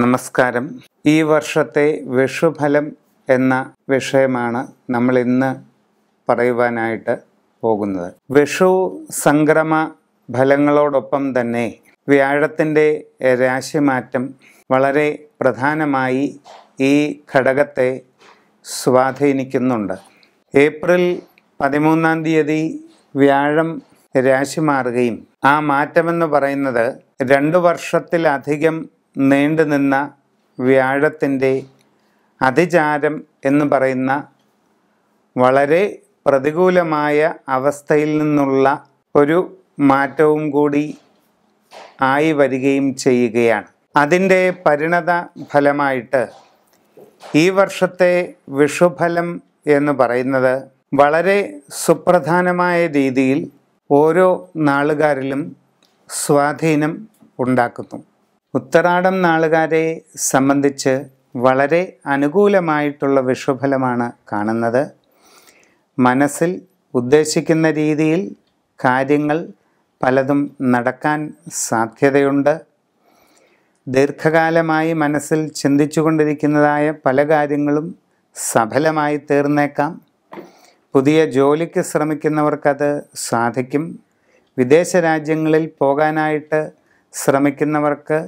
നമസ്കാരം ഈ വർഷത്തെ വിഷുഫലം എന്ന വിഷയമാണ് നമ്മൾ ഇന്ന് പറയുവാനായിട്ട് പോകുന്നത് വിഷു സംക്രമ ഫലങ്ങളോടൊപ്പം തന്നെ വ്യാഴത്തിൻ്റെ രാശിമാറ്റം വളരെ പ്രധാനമായി ഈ ഘടകത്തെ സ്വാധീനിക്കുന്നുണ്ട് ഏപ്രിൽ പതിമൂന്നാം തീയതി വ്യാഴം രാശി മാറുകയും ആ മാറ്റമെന്ന് പറയുന്നത് രണ്ട് വർഷത്തിലധികം നീണ്ടുനിന്ന വ്യാഴത്തിൻ്റെ അതിചാരം എന്ന് പറയുന്ന വളരെ പ്രതികൂലമായ അവസ്ഥയിൽ നിന്നുള്ള ഒരു മാറ്റവും കൂടി ആയി വരികയും ചെയ്യുകയാണ് അതിൻ്റെ പരിണത ഫലമായിട്ട് ഈ വർഷത്തെ വിഷുഫലം എന്ന് പറയുന്നത് വളരെ സുപ്രധാനമായ രീതിയിൽ ഓരോ നാളുകാരിലും സ്വാധീനം ഉണ്ടാക്കുന്നു ഉത്തരാടം നാളുകാരെ സംബന്ധിച്ച് വളരെ അനുകൂലമായിട്ടുള്ള വിഷുഫലമാണ് കാണുന്നത് മനസ്സിൽ ഉദ്ദേശിക്കുന്ന രീതിയിൽ കാര്യങ്ങൾ പലതും നടക്കാൻ സാധ്യതയുണ്ട് ദീർഘകാലമായി മനസ്സിൽ ചിന്തിച്ചുകൊണ്ടിരിക്കുന്നതായ പല കാര്യങ്ങളും സഫലമായി തീർന്നേക്കാം പുതിയ ജോലിക്ക് ശ്രമിക്കുന്നവർക്കത് സാധിക്കും വിദേശ രാജ്യങ്ങളിൽ പോകാനായിട്ട് ശ്രമിക്കുന്നവർക്ക്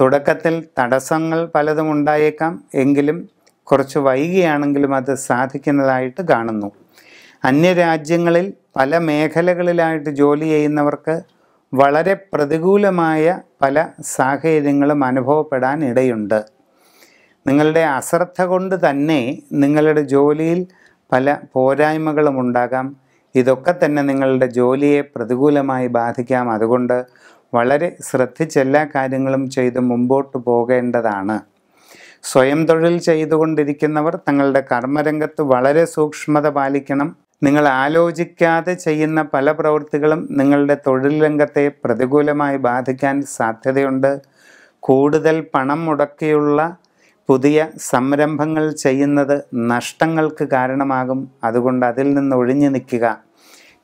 തുടക്കത്തിൽ തടസ്സങ്ങൾ പലതും ഉണ്ടായേക്കാം എങ്കിലും കുറച്ച് വൈകിയാണെങ്കിലും അത് സാധിക്കുന്നതായിട്ട് കാണുന്നു അന്യരാജ്യങ്ങളിൽ പല മേഖലകളിലായിട്ട് ജോലി ചെയ്യുന്നവർക്ക് വളരെ പ്രതികൂലമായ പല സാഹചര്യങ്ങളും അനുഭവപ്പെടാൻ ഇടയുണ്ട് നിങ്ങളുടെ അശ്രദ്ധ കൊണ്ട് തന്നെ നിങ്ങളുടെ ജോലിയിൽ പല പോരായ്മകളും ഉണ്ടാകാം ഇതൊക്കെ തന്നെ നിങ്ങളുടെ ജോലിയെ പ്രതികൂലമായി ബാധിക്കാം അതുകൊണ്ട് വളരെ എല്ലാ കാര്യങ്ങളും ചെയ്ത് മുമ്പോട്ട് പോകേണ്ടതാണ് സ്വയം തൊഴിൽ ചെയ്തുകൊണ്ടിരിക്കുന്നവർ തങ്ങളുടെ കർമ്മരംഗത്ത് വളരെ സൂക്ഷ്മത പാലിക്കണം നിങ്ങൾ ആലോചിക്കാതെ ചെയ്യുന്ന പല പ്രവൃത്തികളും നിങ്ങളുടെ തൊഴിൽ രംഗത്തെ പ്രതികൂലമായി ബാധിക്കാൻ സാധ്യതയുണ്ട് കൂടുതൽ പണം മുടക്കിയുള്ള പുതിയ സംരംഭങ്ങൾ ചെയ്യുന്നത് നഷ്ടങ്ങൾക്ക് കാരണമാകും അതുകൊണ്ട് അതിൽ നിന്ന് ഒഴിഞ്ഞു നിൽക്കുക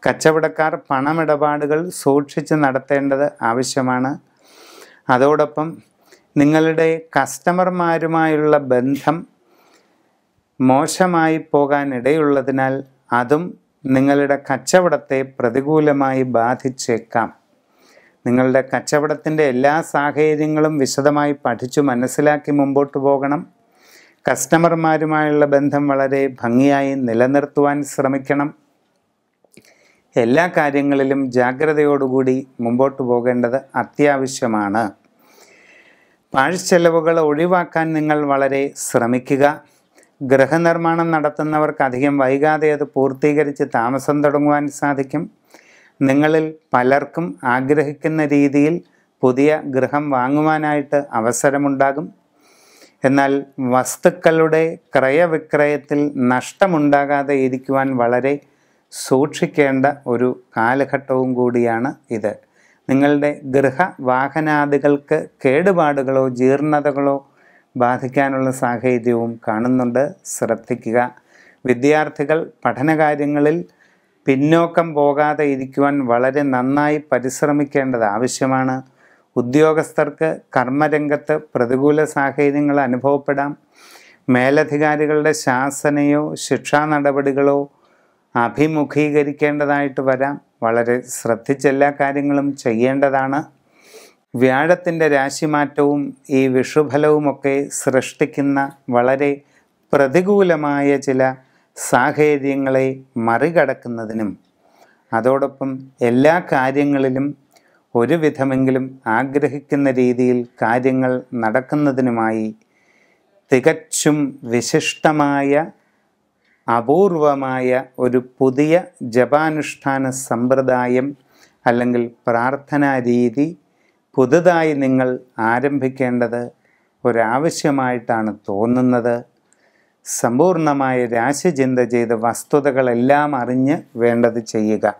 കച്ചവടക്കാർ പണമിടപാടുകൾ സൂക്ഷിച്ച് നടത്തേണ്ടത് ആവശ്യമാണ് അതോടൊപ്പം നിങ്ങളുടെ കസ്റ്റമർമാരുമായുള്ള ബന്ധം മോശമായി പോകാനിടയുള്ളതിനാൽ അതും നിങ്ങളുടെ കച്ചവടത്തെ പ്രതികൂലമായി ബാധിച്ചേക്കാം നിങ്ങളുടെ കച്ചവടത്തിൻ്റെ എല്ലാ സാഹചര്യങ്ങളും വിശദമായി പഠിച്ചു മനസ്സിലാക്കി മുമ്പോട്ട് പോകണം കസ്റ്റമർമാരുമായുള്ള ബന്ധം വളരെ ഭംഗിയായി നിലനിർത്തുവാൻ ശ്രമിക്കണം എല്ലാ കാര്യങ്ങളിലും ജാഗ്രതയോടുകൂടി മുമ്പോട്ട് പോകേണ്ടത് അത്യാവശ്യമാണ് പാഴ്ചെലവുകൾ ഒഴിവാക്കാൻ നിങ്ങൾ വളരെ ശ്രമിക്കുക ഗൃഹനിർമ്മാണം നടത്തുന്നവർക്ക് അധികം വൈകാതെ അത് പൂർത്തീകരിച്ച് താമസം തുടങ്ങുവാൻ സാധിക്കും നിങ്ങളിൽ പലർക്കും ആഗ്രഹിക്കുന്ന രീതിയിൽ പുതിയ ഗൃഹം വാങ്ങുവാനായിട്ട് അവസരമുണ്ടാകും എന്നാൽ വസ്തുക്കളുടെ ക്രയവിക്രയത്തിൽ നഷ്ടമുണ്ടാകാതെ ഇരിക്കുവാൻ വളരെ സൂക്ഷിക്കേണ്ട ഒരു കാലഘട്ടവും കൂടിയാണ് ഇത് നിങ്ങളുടെ ഗൃഹ വാഹനാദികൾക്ക് കേടുപാടുകളോ ജീർണതകളോ ബാധിക്കാനുള്ള സാഹചര്യവും കാണുന്നുണ്ട് ശ്രദ്ധിക്കുക വിദ്യാർത്ഥികൾ പഠനകാര്യങ്ങളിൽ പിന്നോക്കം പോകാതെ ഇരിക്കുവാൻ വളരെ നന്നായി പരിശ്രമിക്കേണ്ടത് ആവശ്യമാണ് ഉദ്യോഗസ്ഥർക്ക് കർമ്മരംഗത്ത് പ്രതികൂല സാഹചര്യങ്ങൾ അനുഭവപ്പെടാം മേലധികാരികളുടെ ശാസനയോ ശിക്ഷാ നടപടികളോ അഭിമുഖീകരിക്കേണ്ടതായിട്ട് വരാം വളരെ ശ്രദ്ധിച്ചെല്ലാ കാര്യങ്ങളും ചെയ്യേണ്ടതാണ് വ്യാഴത്തിൻ്റെ രാശിമാറ്റവും ഈ വിഷുഫലവുമൊക്കെ സൃഷ്ടിക്കുന്ന വളരെ പ്രതികൂലമായ ചില സാഹചര്യങ്ങളെ മറികടക്കുന്നതിനും അതോടൊപ്പം എല്ലാ കാര്യങ്ങളിലും ഒരുവിധമെങ്കിലും ആഗ്രഹിക്കുന്ന രീതിയിൽ കാര്യങ്ങൾ നടക്കുന്നതിനുമായി തികച്ചും വിശിഷ്ടമായ അപൂർവമായ ഒരു പുതിയ ജപാനുഷ്ഠാന സമ്പ്രദായം അല്ലെങ്കിൽ പ്രാർത്ഥനാ രീതി പുതുതായി നിങ്ങൾ ആരംഭിക്കേണ്ടത് ഒരാവശ്യമായിട്ടാണ് തോന്നുന്നത് സമ്പൂർണമായ രാശിചിന്ത ചെയ്ത് വസ്തുതകളെല്ലാം അറിഞ്ഞ് വേണ്ടത് ചെയ്യുക